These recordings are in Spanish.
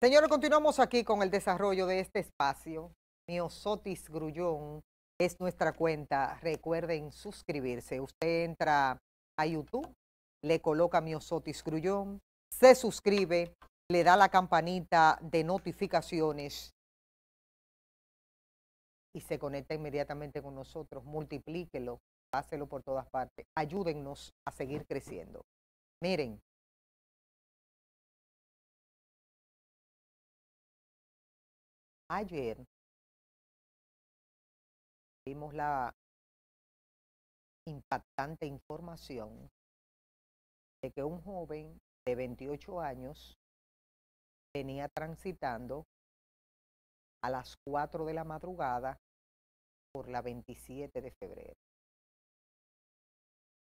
Señores, continuamos aquí con el desarrollo de este espacio. Miosotis Grullón es nuestra cuenta. Recuerden suscribirse. Usted entra a YouTube, le coloca Miosotis Grullón, se suscribe, le da la campanita de notificaciones y se conecta inmediatamente con nosotros. Multiplíquelo, hácelo por todas partes. Ayúdennos a seguir creciendo. Miren, ayer vimos la impactante información de que un joven de 28 años venía transitando a las 4 de la madrugada por la 27 de febrero.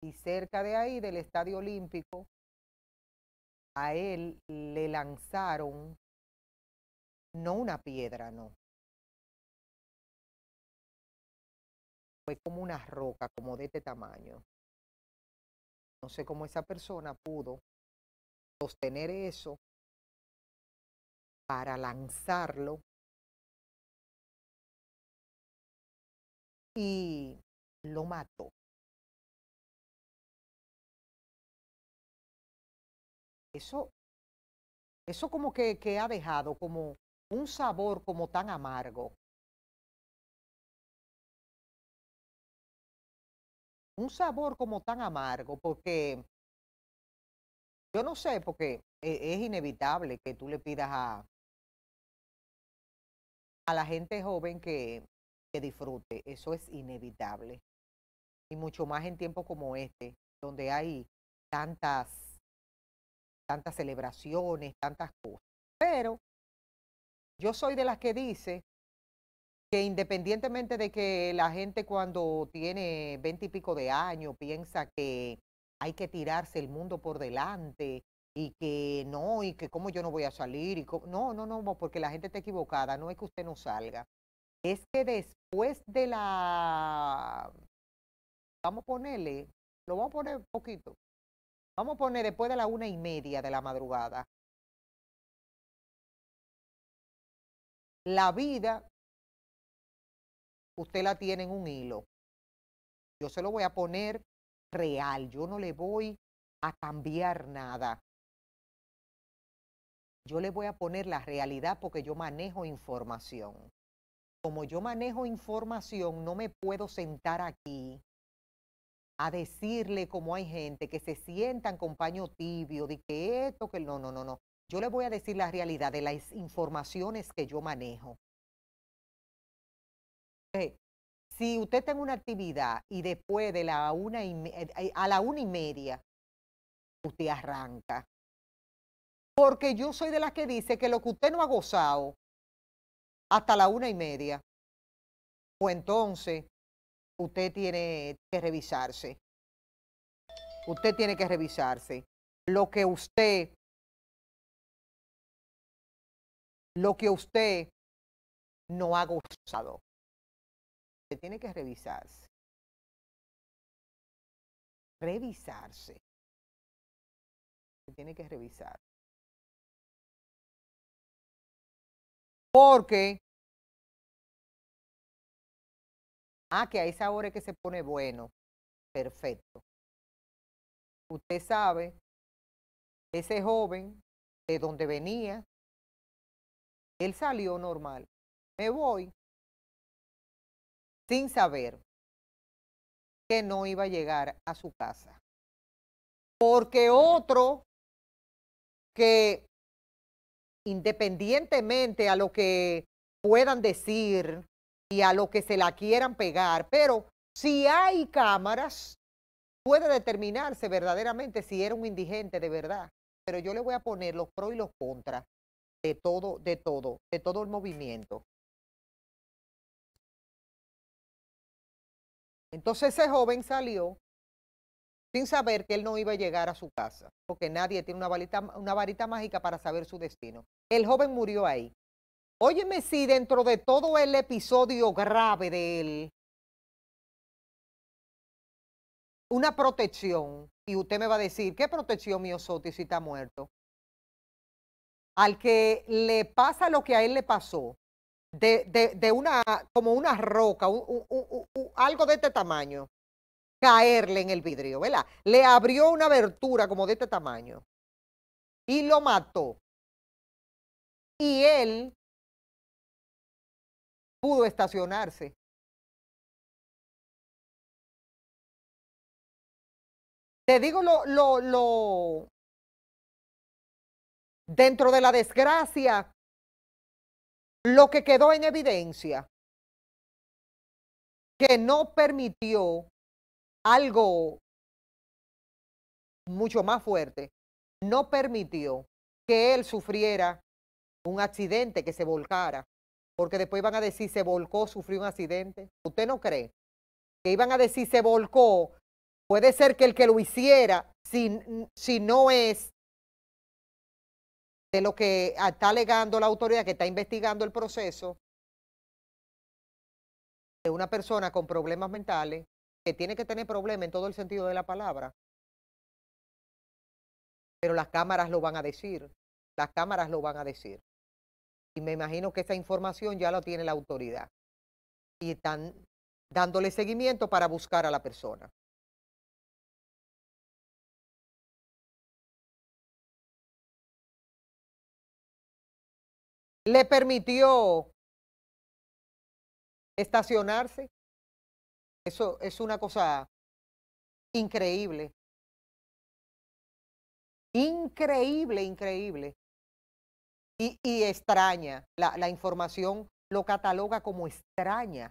Y cerca de ahí, del Estadio Olímpico, a él le lanzaron no una piedra, no. Fue como una roca, como de este tamaño. No sé cómo esa persona pudo sostener eso para lanzarlo. Y lo mató. Eso, eso como que, que ha dejado como un sabor como tan amargo. Un sabor como tan amargo, porque yo no sé, porque e, es inevitable que tú le pidas a, a la gente joven que, que disfrute, eso es inevitable. Y mucho más en tiempos como este, donde hay tantas, tantas celebraciones, tantas cosas. Pero yo soy de las que dice que independientemente de que la gente cuando tiene veinte y pico de años piensa que hay que tirarse el mundo por delante y que no, y que cómo yo no voy a salir, y no, no, no, porque la gente está equivocada, no es que usted no salga. Es que después de la, vamos a ponerle, lo vamos a poner poquito, vamos a poner después de la una y media de la madrugada, La vida, usted la tiene en un hilo. Yo se lo voy a poner real, yo no le voy a cambiar nada. Yo le voy a poner la realidad porque yo manejo información. Como yo manejo información, no me puedo sentar aquí a decirle como hay gente que se sientan con paño tibio, de que esto, que no, no, no, no. Yo le voy a decir la realidad de las informaciones que yo manejo. Eh, si usted tiene una actividad y después de la una y eh, eh, a la una y media, usted arranca. Porque yo soy de las que dice que lo que usted no ha gozado hasta la una y media, o pues entonces usted tiene que revisarse. Usted tiene que revisarse. Lo que usted lo que usted no ha gozado. Se tiene que revisarse. Revisarse. Se tiene que revisar. Porque, ah, que a esa hora es que se pone bueno. Perfecto. Usted sabe, ese joven de donde venía, él salió normal. Me voy sin saber que no iba a llegar a su casa. Porque otro que independientemente a lo que puedan decir y a lo que se la quieran pegar, pero si hay cámaras, puede determinarse verdaderamente si era un indigente de verdad. Pero yo le voy a poner los pros y los contras de todo, de todo, de todo el movimiento. Entonces ese joven salió sin saber que él no iba a llegar a su casa, porque nadie tiene una, varita, una varita mágica para saber su destino. El joven murió ahí. Óyeme si dentro de todo el episodio grave de él, una protección, y usted me va a decir, ¿qué protección Sotis si está muerto? al que le pasa lo que a él le pasó, de, una, como una roca, algo de este tamaño, caerle en el vidrio, ¿verdad? Le abrió una abertura como de este tamaño y lo mató. Y él pudo estacionarse. Te digo lo, lo, dentro de la desgracia, lo que quedó en evidencia, que no permitió algo mucho más fuerte, no permitió que él sufriera un accidente, que se volcara, porque después iban a decir se volcó, sufrió un accidente. ¿Usted no cree? Que iban a decir se volcó. Puede ser que el que lo hiciera, si no es de lo que está alegando la autoridad que está investigando el proceso de una persona con problemas mentales que tiene que tener problemas en todo el sentido de la palabra. Pero las cámaras lo van a decir, las cámaras lo van a decir. Y me imagino que esa información ya la tiene la autoridad. Y están dándole seguimiento para buscar a la persona. le permitió estacionarse. Eso es una cosa increíble. Increíble, increíble. Y, extraña. La, información lo cataloga como extraña.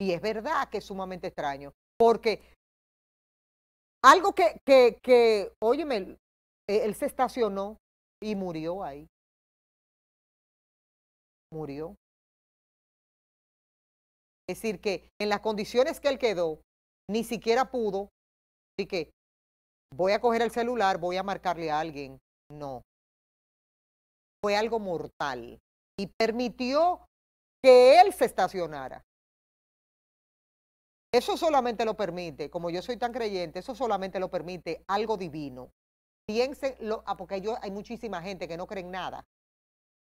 Y es verdad que es sumamente extraño. Porque algo que, que, que óyeme, él se estacionó y murió ahí murió. Es decir, que en las condiciones que él quedó, ni siquiera pudo, así que voy a coger el celular, voy a marcarle a alguien. No. Fue algo mortal y permitió que él se estacionara. Eso solamente lo permite, como yo soy tan creyente, eso solamente lo permite algo divino. piénsenlo, ah, porque yo, hay muchísima gente que no cree en nada,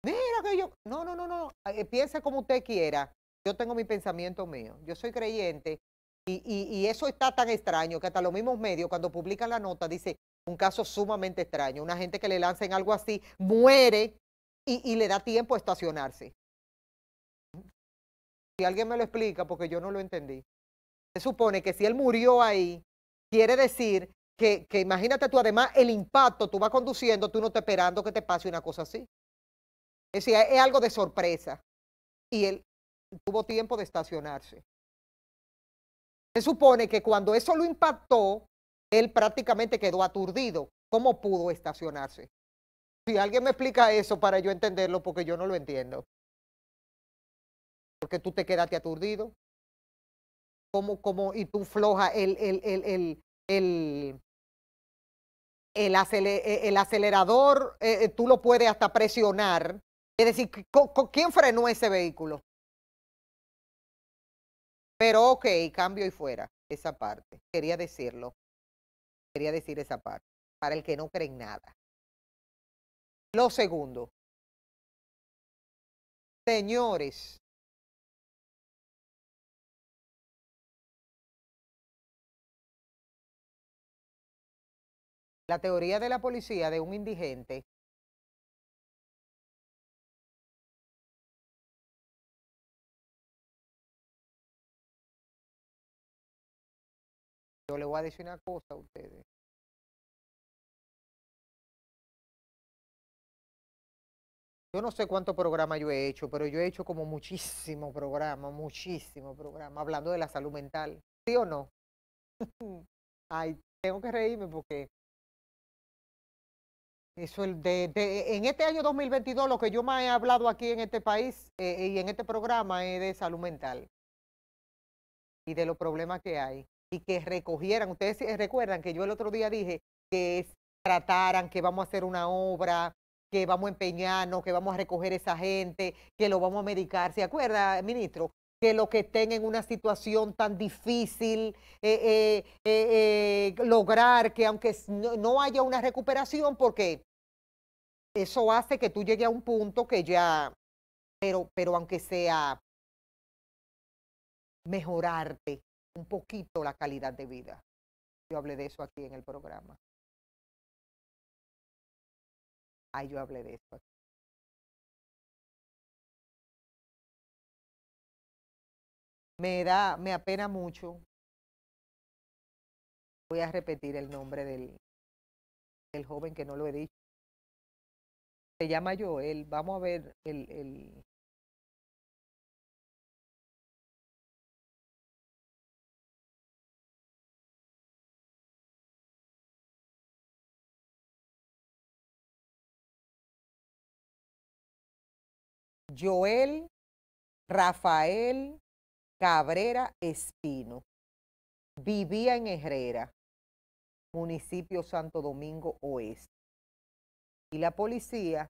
mira que yo, no, no, no, no, eh, eh, piense como usted quiera, yo tengo mi pensamiento mío, yo soy creyente y, eso está tan extraño que hasta los mismos medios cuando publican la nota dice un caso sumamente extraño, una gente que le en algo así, muere y, le da tiempo a estacionarse. Si alguien me lo explica, porque yo no lo entendí. Se supone que si él murió ahí, quiere decir que, que imagínate tú además el impacto, tú vas conduciendo, tú no te esperando que te pase una cosa así. Es decir, eh, es algo de sorpresa. Y él tuvo tiempo de estacionarse. Se supone que cuando eso lo impactó, él prácticamente quedó aturdido. ¿Cómo pudo estacionarse? Si alguien me explica eso para yo entenderlo, porque yo no lo entiendo. Porque tú te quedaste aturdido. ¿Cómo, cómo, y tú floja el, el, el, e, acelerador eh, eh, tú lo puedes hasta presionar es decir, ¿quién frenó ese vehículo? Pero ok, cambio y fuera, esa parte. Quería decirlo. Quería decir esa parte, para el que no cree en nada. Lo segundo, señores, la teoría de la policía de un indigente Yo le voy a decir una cosa a ustedes. Yo no sé cuántos programas yo he hecho, pero yo he hecho como muchísimo programa, muchísimo programa, hablando de la salud mental. ¿Sí o no? Ay, tengo que reírme porque eso en este año 2022 lo que yo más he hablado aquí en este país eh, y en este programa es de salud mental y de los problemas que hay y que recogieran. Ustedes recuerdan que yo el otro día dije que trataran, que vamos a hacer una obra, que vamos a empeñarnos, que vamos a recoger esa gente, que lo vamos a medicar. ¿Se acuerda, eh, ministro? Que lo que estén en una situación tan difícil, eh, eh, lograr que aunque no, haya una recuperación, porque eso hace que tú llegues a un punto que ya, pero, pero aunque sea mejorarte, un poquito la calidad de vida. Yo hablé de eso aquí en el programa. Ay, yo hablé de eso Me da, me apena mucho. Voy a repetir el nombre del, joven que no lo he dicho. Se llama Joel. Vamos a ver el Joel Rafael Cabrera Espino. Vivía en Herrera, municipio Santo Domingo Oeste. Y la policía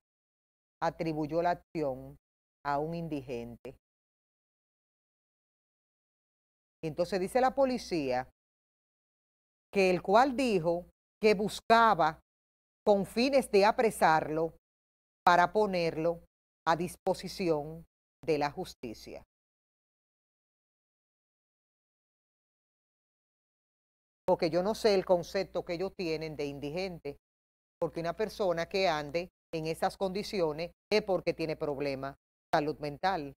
atribuyó la acción a un indigente. Entonces dice la policía que el cual dijo que buscaba con fines de apresarlo para ponerlo a disposición de la justicia. Porque yo no sé el concepto que ellos tienen de indigente, porque una persona que ande en esas condiciones es porque tiene problemas de salud mental.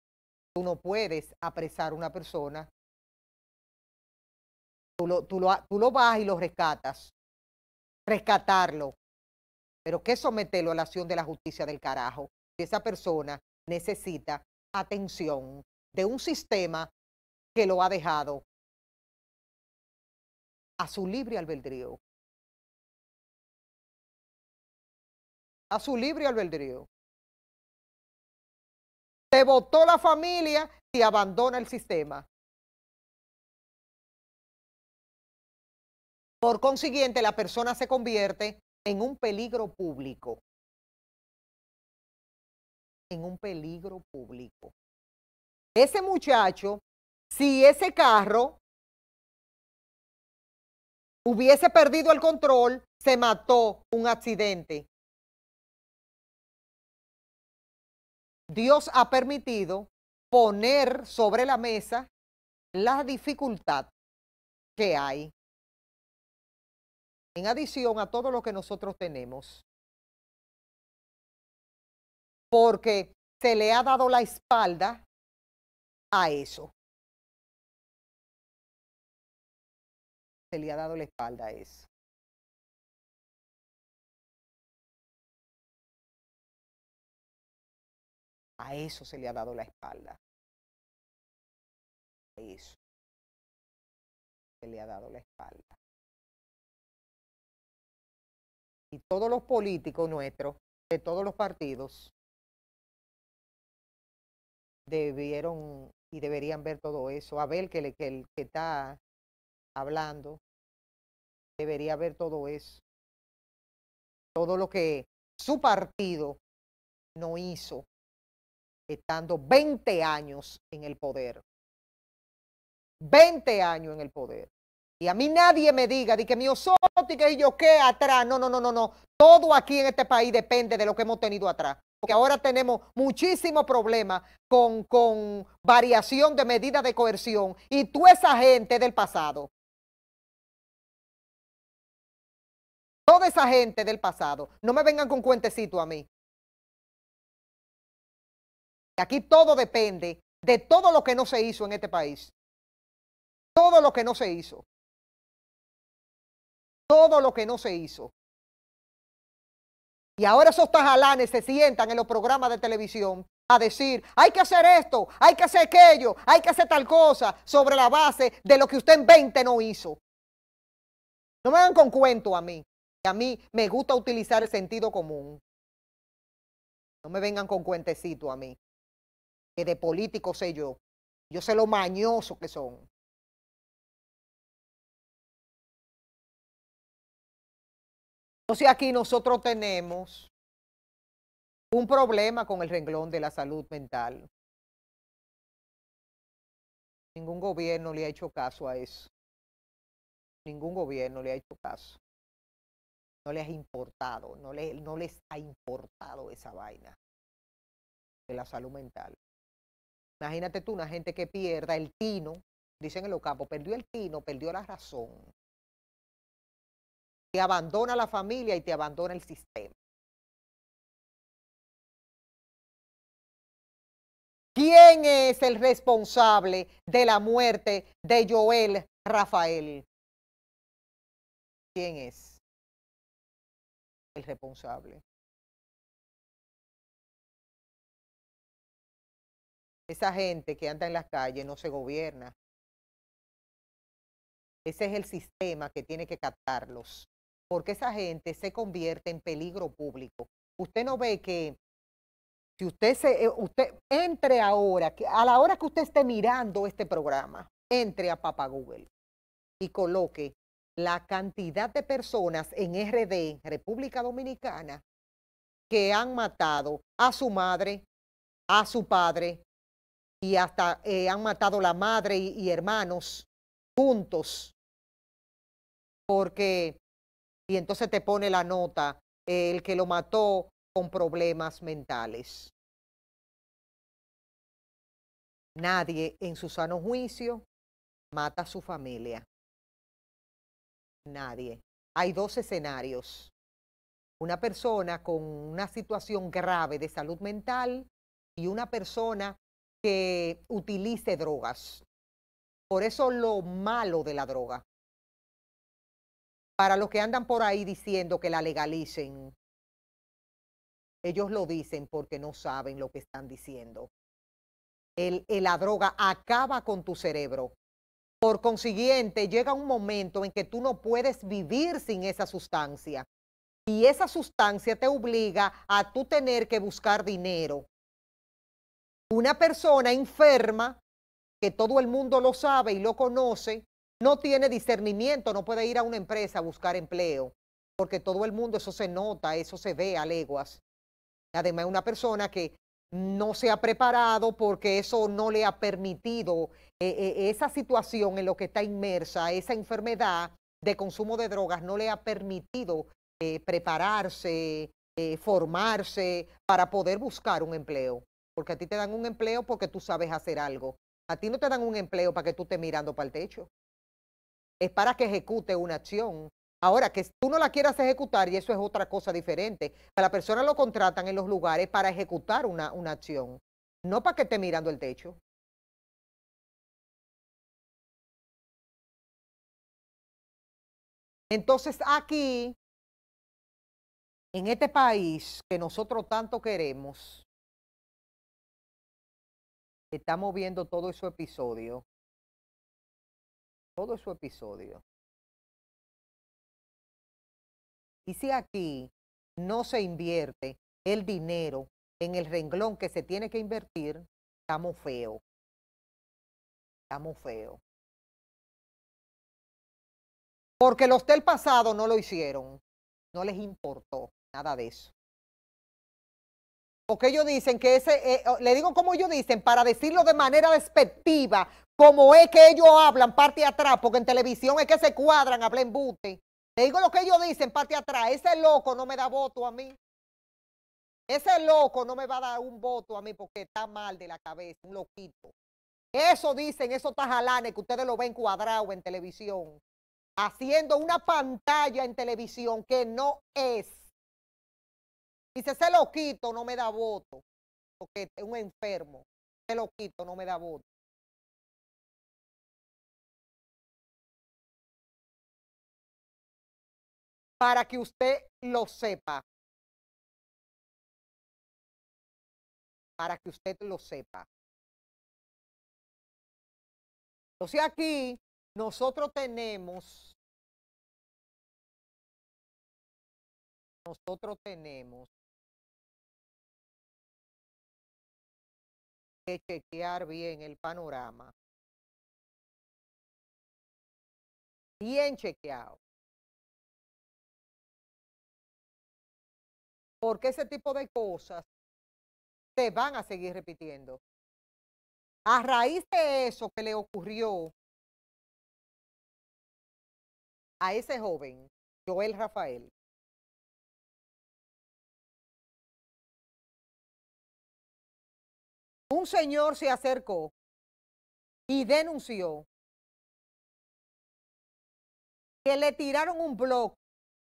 Tú no puedes apresar a una persona. Tú lo, vas y lo rescatas. Rescatarlo. Pero ¿qué someterlo a la acción de la justicia del carajo? esa persona necesita atención de un sistema que lo ha dejado a su libre albedrío. A su libre albedrío. Se votó la familia y abandona el sistema. Por consiguiente, la persona se convierte en un peligro público en un peligro público. Ese muchacho, si ese carro hubiese perdido el control, se mató un accidente. Dios ha permitido poner sobre la mesa la dificultad que hay. En adición a todo lo que nosotros tenemos, porque se le ha dado la espalda a eso. Se le ha dado la espalda a eso. A eso se le ha dado la espalda. A eso se le ha dado la espalda. Y todos los políticos nuestros, de todos los partidos, debieron y deberían ver todo eso. Abel, que, le, que, el, que está hablando, debería ver todo eso. Todo lo que su partido no hizo, estando 20 años en el poder. 20 años en el poder. Y a mí nadie me diga, de que mi y yo qué atrás. No, no, no, no, no. Todo aquí en este país depende de lo que hemos tenido atrás porque ahora tenemos muchísimos problemas con, variación de medidas de coerción y tú esa gente del pasado. Toda esa gente del pasado, no me vengan con cuentecito a mí. Aquí todo depende de todo lo que no se hizo en este país. Todo lo que no se hizo. Todo lo que no se hizo. Y ahora esos tajalanes se sientan en los programas de televisión a decir, hay que hacer esto, hay que hacer aquello, hay que hacer tal cosa, sobre la base de lo que usted en 20 no hizo. No me vengan con cuento a mí. A mí me gusta utilizar el sentido común. No me vengan con cuentecito a mí. Que de político sé yo. Yo sé lo mañoso que son. si aquí nosotros tenemos un problema con el renglón de la salud mental. Ningún gobierno le ha hecho caso a eso. Ningún gobierno le ha hecho caso. No les ha importado, no, no les ha importado esa vaina de la salud mental. Imagínate tú una gente que pierda el tino, dicen en los campos, perdió el tino, perdió la razón te abandona la familia y te abandona el sistema. ¿Quién es el responsable de la muerte de Joel Rafael? ¿Quién es el responsable? Esa gente que anda en las calles no se gobierna. Ese es el sistema que tiene que captarlos porque esa gente se convierte en peligro público. Usted no ve que si usted se eh, usted entre ahora, a la hora que usted esté mirando este programa, entre a Papa Google y coloque la cantidad de personas en RD, República Dominicana, que han matado a su madre, a su padre y hasta eh, han matado la madre y hermanos juntos. Porque y entonces te pone la nota, eh, el que lo mató con problemas mentales. Nadie en su sano juicio mata a su familia. Nadie. Hay dos escenarios. Una persona con una situación grave de salud mental y una persona que utilice drogas. Por eso lo malo de la droga para los que andan por ahí diciendo que la legalicen. Ellos lo dicen porque no saben lo que están diciendo. El, eh, la droga acaba con tu cerebro. Por consiguiente, llega un momento en que tú no puedes vivir sin esa sustancia. Y esa sustancia te obliga a tú tener que buscar dinero. Una persona enferma, que todo el mundo lo sabe y lo conoce, no tiene discernimiento, no puede ir a una empresa a buscar empleo, porque todo el mundo eso se nota, eso se ve a leguas. Además, una persona que no se ha preparado porque eso no le ha permitido eh, eh, esa situación en lo que está inmersa, esa enfermedad de consumo de drogas, no le ha permitido eh, prepararse, formarse para poder buscar un empleo. Porque a ti te dan un empleo porque tú sabes hacer algo. A ti no te dan un empleo para que tú estés mirando para el techo es para que ejecute una acción. Ahora, que tú no la quieras ejecutar, y eso es otra cosa diferente, la persona lo contratan en los lugares para ejecutar una, una acción, no para que esté mirando el techo. Entonces aquí, en este país que nosotros tanto queremos, estamos viendo todo ese episodio todo su episodio. Y si aquí no se invierte el dinero en el renglón que se tiene que invertir, estamos feos. Estamos feos. Porque los del pasado no lo hicieron. No les importó nada de eso porque ellos dicen que ese, eh, le digo como ellos dicen, para decirlo de manera despectiva, como es que ellos hablan parte atrás, porque en televisión es que se cuadran, hablen bute. Le digo lo que ellos dicen parte atrás, ese loco no me da voto a mí. Ese loco no me va a dar un voto a mí porque está mal de la cabeza, un loquito. Eso dicen esos tajalanes que ustedes lo ven cuadrado en televisión, haciendo una pantalla en televisión que no es. Dice, se lo quito, no me da voto, porque es un enfermo. Se lo quito, no me da voto. Para que usted lo sepa. Para que usted lo sepa. Entonces aquí nosotros tenemos, nosotros tenemos que chequear bien el panorama. Bien chequeado. Porque ese tipo de cosas se van a seguir repitiendo. A raíz de eso que le ocurrió a ese joven, Joel Rafael, un señor se acercó y denunció que le tiraron un bloque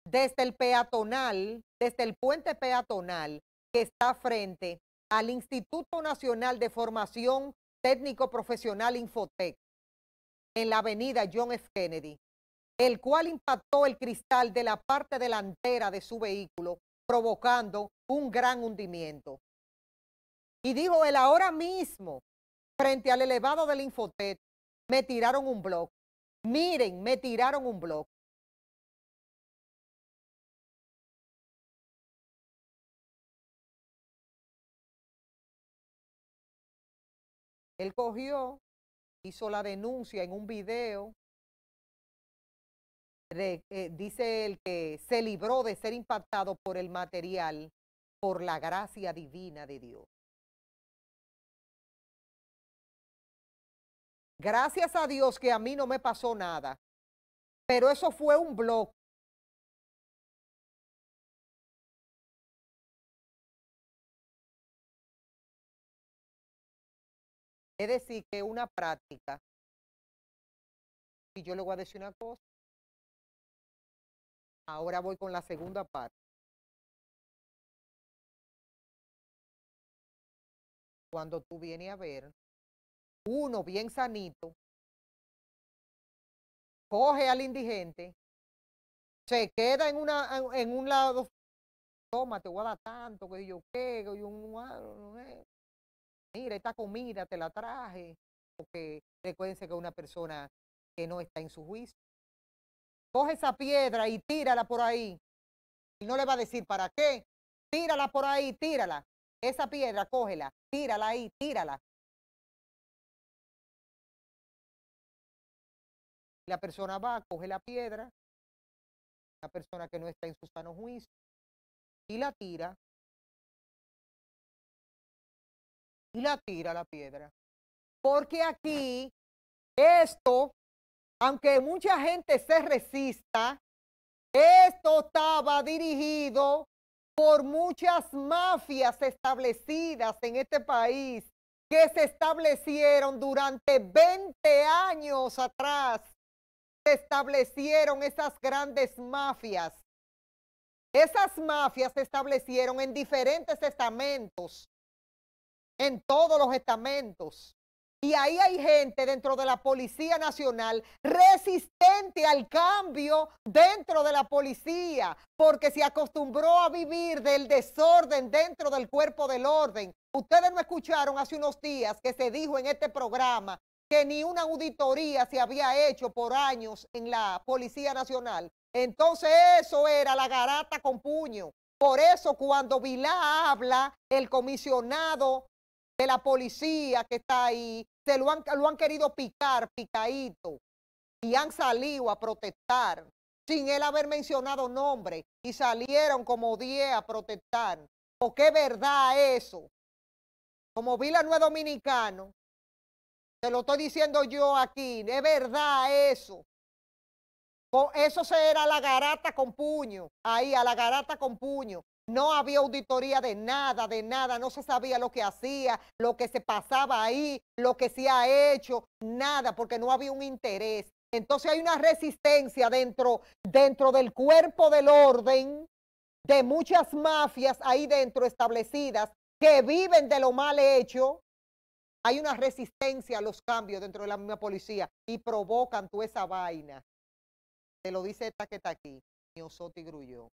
desde el peatonal, desde el puente peatonal que está frente al Instituto Nacional de Formación Técnico Profesional Infotec en la avenida John F. Kennedy, el cual impactó el cristal de la parte delantera de su vehículo, provocando un gran hundimiento. Y dijo él, ahora mismo, frente al elevado del Infotet, me tiraron un blog. Miren, me tiraron un blog. Él cogió, hizo la denuncia en un video. Eh, dice él que se libró de ser impactado por el material, por la gracia divina de Dios. Gracias a Dios que a mí no me pasó nada. Pero eso fue un bloque. Es decir, que una práctica. Y yo le voy a decir una cosa. Ahora voy con la segunda parte. Cuando tú vienes a ver, uno bien sanito, coge al indigente, se queda en, una, en un lado, toma, te voy tanto, que yo que yo un mira, esta comida te la traje, porque recuérdense que una persona que no está en su juicio. Coge esa piedra y tírala por ahí. Y no le va a decir para qué. Tírala por ahí, tírala. Esa piedra, cógela, tírala ahí, tírala. La persona va, coge la piedra, la persona que no está en su sano juicio, y la tira. Y la tira la piedra. Porque aquí, esto, aunque mucha gente se resista, esto estaba dirigido por muchas mafias establecidas en este país que se establecieron durante 20 años atrás se establecieron esas grandes mafias. Esas mafias se establecieron en diferentes estamentos, en todos los estamentos. Y ahí hay gente dentro de la Policía Nacional resistente al cambio dentro de la policía, porque se acostumbró a vivir del desorden dentro del cuerpo del orden. Ustedes me escucharon hace unos días que se dijo en este programa que ni una auditoría se había hecho por años en la Policía Nacional. Entonces eso era la garata con puño. Por eso cuando Vilá habla, el comisionado de la policía que está ahí, se lo han, han querido picar, picadito, y han salido a protestar sin él haber mencionado nombre y salieron como 10 a protestar. ¿O qué verdad eso. Como Vila no es dominicano, te lo estoy diciendo yo aquí, de verdad eso. Eso se era la garata con puño, ahí a la garata con puño. No había auditoría de nada, de nada, no se sabía lo que hacía, lo que se pasaba ahí, lo que se ha hecho, nada, porque no había un interés. Entonces hay una resistencia dentro, dentro del cuerpo del orden de muchas mafias ahí dentro establecidas que viven de lo mal hecho, hay una resistencia a los cambios dentro de la misma policía y provocan tú esa vaina. Te lo dice esta que está aquí, Miosotti Grullón.